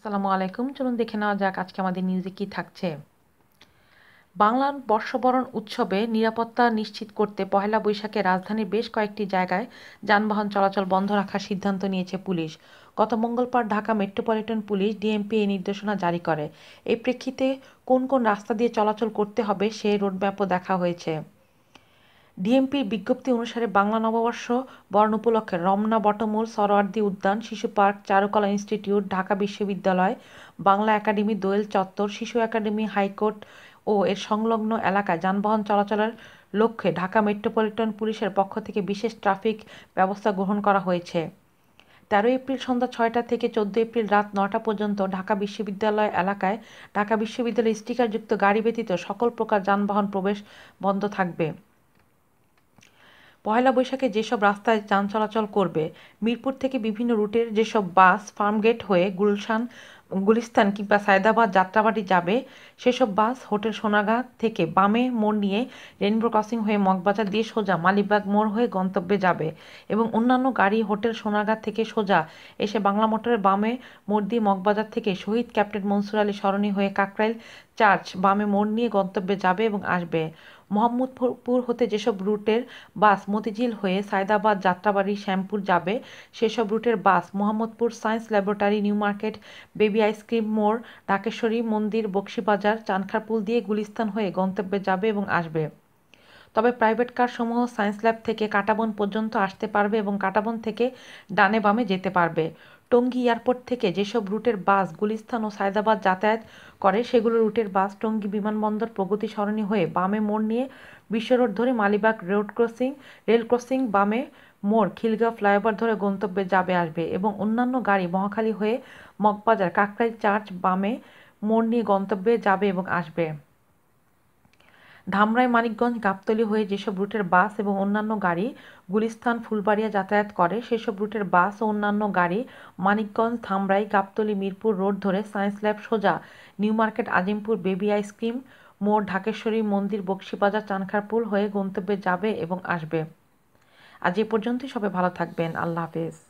আসসালামু আলাইকুম চলুন দেখে নেওয়া যাক আজকে আমাদের নিউজে কি থাকছে বাংলার বর্ষবরণ উৎসবে নিরাপত্তা নিশ্চিত করতে পহেলা বৈশাখে রাজধানীর বেশ কয়েকটি জায়গায় যানবাহন চলাচল বন্ধ রাখার সিদ্ধান্ত নিয়েছে পুলিশ গত মঙ্গলবার ঢাকা মেট্রোপলিটন পুলিশ ডিএমপি এই নির্দেশনা জারি করে এই প্রেক্ষিতে কোন কোন রাস্তা দিয়ে চলাচল করতে হবে সেই রোডম্যাপও দেখা হয়েছে ডিএমপির বিজ্ঞপ্তি অনুসারে বাংলা নববর্ষ বর্ণ উপলক্ষে রমনা বটমূল সরোয়ার্দী উদ্যান শিশু পার্ক চারুকলা ইনস্টিটিউট ঢাকা বিশ্ববিদ্যালয় বাংলা একাডেমি দোয়েল চত্বর শিশু একাডেমি হাইকোর্ট ও এর সংলগ্ন এলাকায় যানবাহন চলাচলের লক্ষ্যে ঢাকা মেট্রোপলিটন পুলিশের পক্ষ থেকে বিশেষ ট্রাফিক ব্যবস্থা গ্রহণ করা হয়েছে তেরো এপ্রিল সন্ধ্যা ছয়টা থেকে চোদ্দ এপ্রিল রাত নটা পর্যন্ত ঢাকা বিশ্ববিদ্যালয় এলাকায় ঢাকা বিশ্ববিদ্যালয়ের স্টিকারযুক্ত গাড়ি ব্যতীত সকল প্রকার যানবাহন প্রবেশ বন্ধ থাকবে পয়লা বৈশাখে যেসব রাস্তায় যান চলাচল করবে মিরপুর থেকে বিভিন্ন রুটের যেসব বাস ফার্মগেট হয়ে গুলশান গুলিস্তান কিংবা সায়দাবাদ যাত্রাবাড়ি যাবে সেসব বাস হোটেল সোনাগা থেকে বামে মোড় নিয়ে রেনবো ক্রসিং হয়ে মগবাজার দিয়ে সোজা মালিবাগ মোড় হয়ে গন্তব্যে যাবে এবং অন্যান্য গাড়ি হোটেল সোনাগা থেকে সোজা এসে বাংলা মোটরের বামে মোড় দিয়ে মগবাজার থেকে শহীদ ক্যাপ্টেন মনসুর আলী সরণি হয়ে কাকরাইল চার্চ বামে মোড় নিয়ে গন্তব্যে যাবে এবং আসবে মোহাম্মদপুর হতে যেসব রুটের বাস মতিঝিল হয়ে সায়দাবাদ যাত্রাবাড়ি শ্যামপুর যাবে সেসব রুটের bus Mohammadpur science laboratory new market baby ice cream মোড় ঢাকেশ্বরী মন্দির বকশীবাজার চানখারপুল দিয়ে গুলিস্তান হয়ে গন্তব্যে যাবে এবং আসবে তবে প্রাইভেট কারসমূহ সায়েন্স ল্যাব থেকে কাটাবন পর্যন্ত আসতে পারবে এবং কাটাবন থেকে ডানে বামে যেতে পারবে টঙ্গী এয়ারপোর্ট থেকে যেসব রুটের বাস গুলিস্তান ও সায়দাবাদ যাতায়াত করে সেগুলো রুটের বাস টঙ্গী বিমানবন্দর প্রগতি সরণি হয়ে বামে মোড় নিয়ে বিশ্বরোড ধরে Malibagh road crossing rail crossing বামে মোড় খিলগাঁও ফ্লাইওভার ধরে গন্তব্যে যাবে আসবে এবং অন্যান্য গাড়ি মহাখালী হয়ে মগবাজার কাকরাই চার্চ বামে মোড় নিয়ে গন্তব্যে যাবে এবং আসবে ধামরাই মানিকগঞ্জ গাবতলি হয়ে যেসব রুটের বাস এবং অন্যান্য গাড়ি গুলিস্তান ফুলবাড়িয়া যাতায়াত করে সেসব রুটের বাস ও অন্যান্য গাড়ি মানিকগঞ্জ ধামরাই গাবতলি মিরপুর রোড ধরে সায়েন্স ল্যাব সোজা new market Azimpur baby ice cream মোড় ঢাকেশ্বরী মন্দির বক্সিবাজার চানখারপুল হয়ে গন্তব্যে যাবে এবং আসবে আজ এ পর্যন্তই সবাই ভালো থাকবেন আল্লাহ হাফেজ